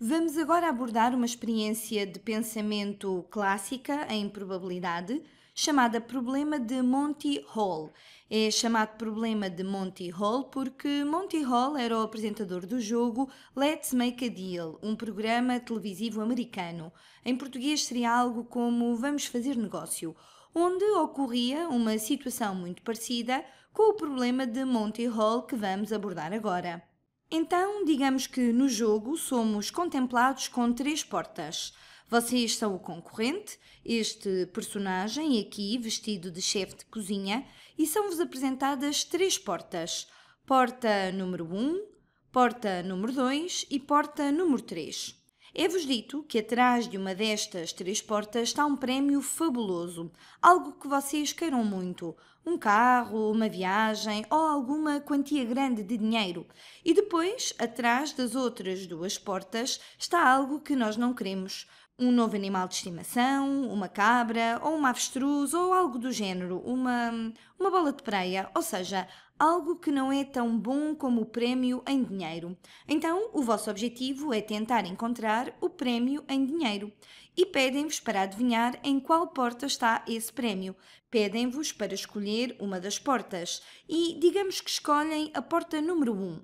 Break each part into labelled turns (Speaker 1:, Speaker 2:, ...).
Speaker 1: Vamos agora abordar uma experiência de pensamento clássica em probabilidade, chamada problema de Monty Hall. É chamado problema de Monty Hall porque Monty Hall era o apresentador do jogo Let's Make a Deal, um programa televisivo americano. Em português seria algo como Vamos fazer negócio, onde ocorria uma situação muito parecida com o problema de Monty Hall que vamos abordar agora. Então, digamos que no jogo somos contemplados com três portas. Vocês são o concorrente, este personagem aqui vestido de chefe de cozinha, e são-vos apresentadas três portas: porta número 1, um, porta número 2 e porta número 3. É-vos dito que atrás de uma destas três portas está um prémio fabuloso, algo que vocês queiram muito, um carro, uma viagem ou alguma quantia grande de dinheiro. E depois, atrás das outras duas portas, está algo que nós não queremos, um novo animal de estimação, uma cabra ou uma avestruz ou algo do género, uma, uma bola de praia, ou seja, algo que não é tão bom como o prémio em dinheiro. Então, o vosso objetivo é tentar encontrar o prémio em dinheiro e pedem-vos para adivinhar em qual porta está esse prémio. Pedem-vos para escolher uma das portas e digamos que escolhem a porta número 1.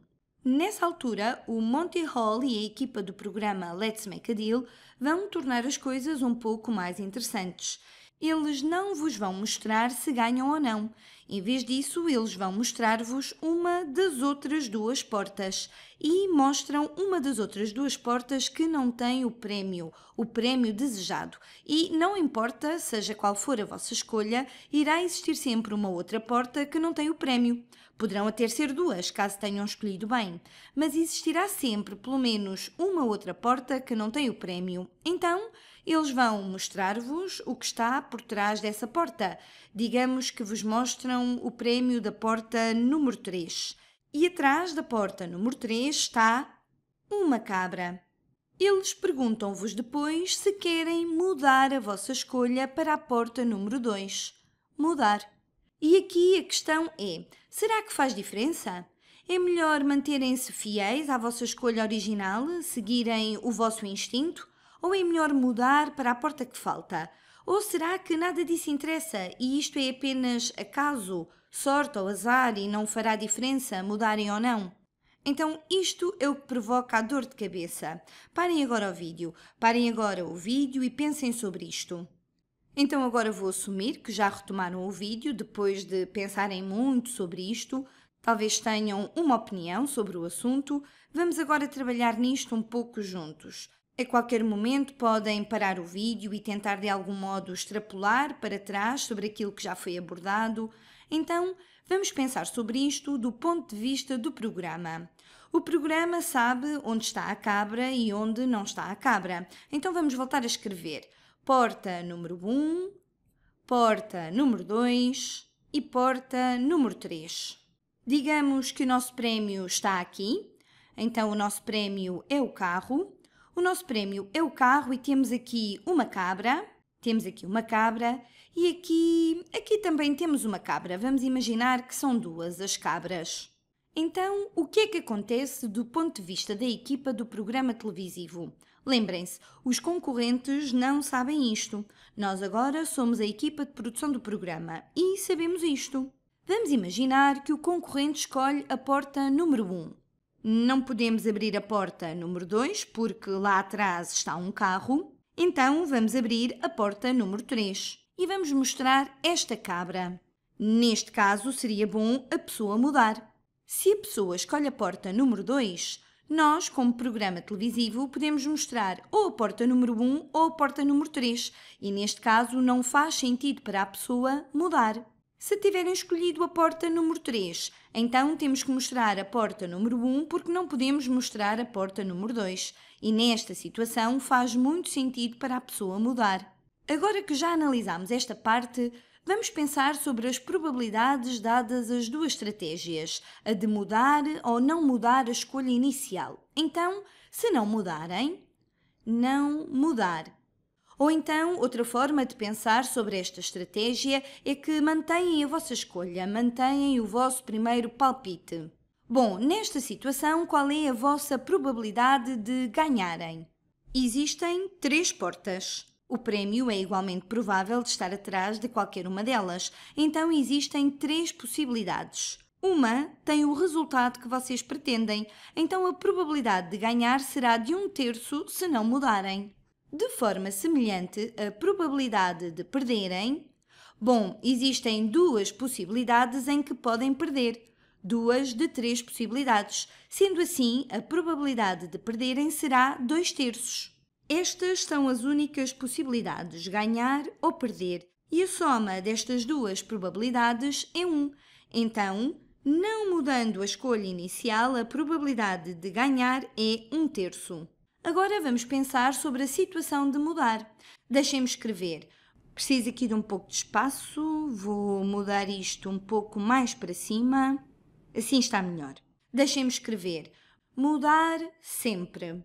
Speaker 1: Nessa altura, o Monty Hall e a equipa do programa Let's Make a Deal vão tornar as coisas um pouco mais interessantes eles não vos vão mostrar se ganham ou não. Em vez disso, eles vão mostrar-vos uma das outras duas portas e mostram uma das outras duas portas que não tem o prémio, o prémio desejado. E não importa, seja qual for a vossa escolha, irá existir sempre uma outra porta que não tem o prémio. Poderão até ser duas, caso tenham escolhido bem, mas existirá sempre pelo menos uma outra porta que não tem o prémio. Então, eles vão mostrar-vos o que está por trás dessa porta. Digamos que vos mostram o prémio da porta número 3. E atrás da porta número 3 está uma cabra. Eles perguntam-vos depois se querem mudar a vossa escolha para a porta número 2. Mudar. E aqui a questão é: será que faz diferença? É melhor manterem-se fiéis à vossa escolha original, seguirem o vosso instinto ou é melhor mudar para a porta que falta? Ou será que nada disso interessa e isto é apenas acaso, sorte ou azar e não fará diferença mudarem ou não? Então, isto é o que provoca a dor de cabeça. Parem agora o vídeo, parem agora o vídeo e pensem sobre isto. Então, agora vou assumir que já retomaram o vídeo depois de pensarem muito sobre isto, talvez tenham uma opinião sobre o assunto. Vamos agora trabalhar nisto um pouco juntos. A qualquer momento podem parar o vídeo e tentar de algum modo extrapolar para trás sobre aquilo que já foi abordado. Então, vamos pensar sobre isto do ponto de vista do programa. O programa sabe onde está a cabra e onde não está a cabra. Então vamos voltar a escrever porta número 1, porta número 2 e porta número 3. Digamos que o nosso prémio está aqui, então o nosso prémio é o carro. O nosso prémio é o carro e temos aqui uma cabra, temos aqui uma cabra e aqui, aqui também temos uma cabra. Vamos imaginar que são duas as cabras. Então, o que é que acontece do ponto de vista da equipa do programa televisivo? Lembrem-se, os concorrentes não sabem isto. Nós agora somos a equipa de produção do programa e sabemos isto. Vamos imaginar que o concorrente escolhe a porta número 1. Não podemos abrir a porta número 2 porque lá atrás está um carro. Então vamos abrir a porta número 3 e vamos mostrar esta cabra. Neste caso seria bom a pessoa mudar. Se a pessoa escolhe a porta número 2, nós, como programa televisivo, podemos mostrar ou a porta número 1 ou a porta número 3, e neste caso não faz sentido para a pessoa mudar. Se tiverem escolhido a porta número 3, então temos que mostrar a porta número 1 porque não podemos mostrar a porta número 2. E nesta situação faz muito sentido para a pessoa mudar. Agora que já analisamos esta parte, vamos pensar sobre as probabilidades dadas às duas estratégias, a de mudar ou não mudar a escolha inicial. Então, se não mudarem, não mudar. Ou então, outra forma de pensar sobre esta estratégia é que mantêm a vossa escolha, mantêm o vosso primeiro palpite. Bom, nesta situação, qual é a vossa probabilidade de ganharem? Existem três portas. O prémio é igualmente provável de estar atrás de qualquer uma delas, então existem três possibilidades. Uma tem o resultado que vocês pretendem, então a probabilidade de ganhar será de um terço se não mudarem de forma semelhante a probabilidade de perderem. Bom, existem duas possibilidades em que podem perder, duas de três possibilidades. Sendo assim, a probabilidade de perderem será dois terços. Estas são as únicas possibilidades, ganhar ou perder, e a soma destas duas probabilidades é 1. Um. Então, não mudando a escolha inicial, a probabilidade de ganhar é 1 um terço. Agora vamos pensar sobre a situação de mudar. Deixem-me escrever. Preciso aqui de um pouco de espaço, vou mudar isto um pouco mais para cima. Assim está melhor. Deixem-me escrever. Mudar sempre.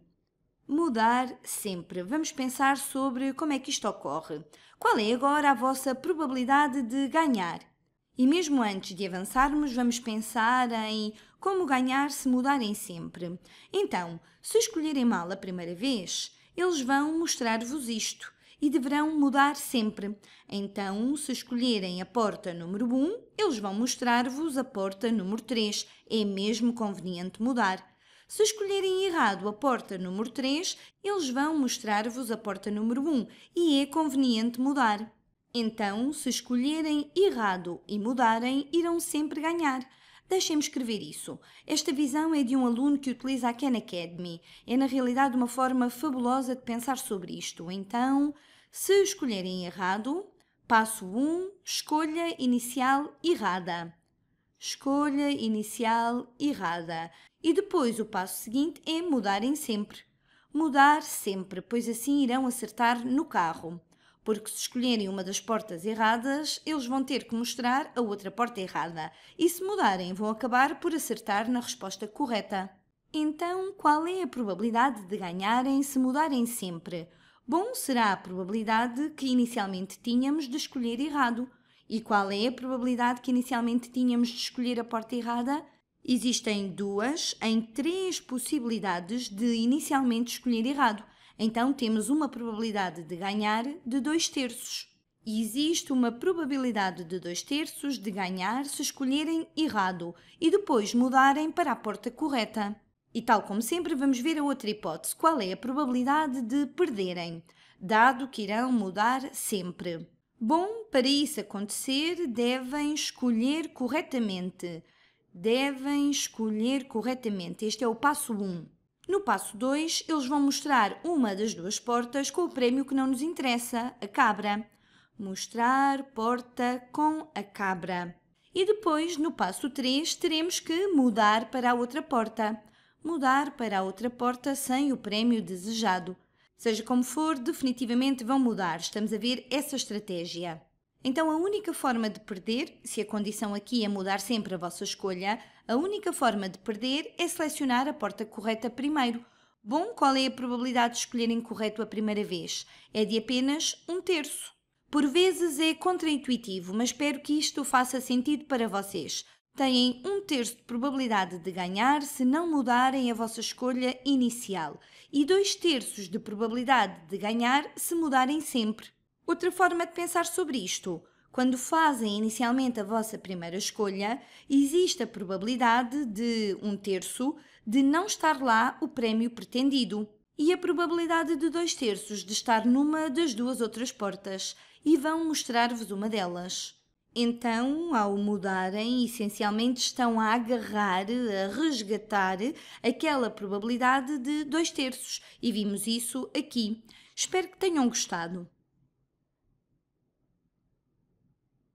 Speaker 1: Mudar sempre. Vamos pensar sobre como é que isto ocorre. Qual é agora a vossa probabilidade de ganhar? E mesmo antes de avançarmos, vamos pensar em como ganhar se mudarem sempre. Então, se escolherem mal a primeira vez, eles vão mostrar-vos isto e deverão mudar sempre. Então, se escolherem a porta número 1, eles vão mostrar-vos a porta número 3. É mesmo conveniente mudar. Se escolherem errado a porta número 3, eles vão mostrar-vos a porta número 1 e é conveniente mudar. Então, se escolherem errado e mudarem, irão sempre ganhar. Deixem-me escrever isso. Esta visão é de um aluno que utiliza a Khan Academy. É, na realidade, uma forma fabulosa de pensar sobre isto. Então, se escolherem errado, passo 1, escolha inicial errada. Escolha inicial errada. E depois o passo seguinte é mudarem sempre. Mudar sempre, pois assim irão acertar no carro porque se escolherem uma das portas erradas, eles vão ter que mostrar a outra porta errada, e se mudarem, vão acabar por acertar na resposta correta. Então, qual é a probabilidade de ganharem se mudarem sempre? Bom, será a probabilidade que inicialmente tínhamos de escolher errado. E qual é a probabilidade que inicialmente tínhamos de escolher a porta errada? Existem duas em três possibilidades de inicialmente escolher errado então temos uma probabilidade de ganhar de 2 terços. E existe uma probabilidade de 2 terços de ganhar se escolherem errado e depois mudarem para a porta correta. E tal como sempre, vamos ver a outra hipótese, qual é a probabilidade de perderem, dado que irão mudar sempre. Bom, para isso acontecer, devem escolher corretamente. Devem escolher corretamente. Este é o passo 1. Um. No passo 2, eles vão mostrar uma das duas portas com o prémio que não nos interessa, a cabra. Mostrar porta com a cabra. E depois, no passo 3, teremos que mudar para a outra porta. Mudar para a outra porta sem o prémio desejado. Seja como for, definitivamente vão mudar. Estamos a ver essa estratégia. Então, a única forma de perder, se a condição aqui é mudar sempre a vossa escolha, a única forma de perder é selecionar a porta correta primeiro. Bom, qual é a probabilidade de escolherem correto a primeira vez? É de apenas um terço. Por vezes é contraintuitivo, mas espero que isto faça sentido para vocês. Têm um terço de probabilidade de ganhar se não mudarem a vossa escolha inicial e dois terços de probabilidade de ganhar se mudarem sempre. Outra forma de pensar sobre isto. Quando fazem inicialmente a vossa primeira escolha, existe a probabilidade de um terço de não estar lá o prémio pretendido e a probabilidade de dois terços de estar numa das duas outras portas e vão mostrar-vos uma delas. Então, ao mudarem, essencialmente estão a agarrar, a resgatar aquela probabilidade de dois terços, e vimos isso aqui. Espero que tenham gostado.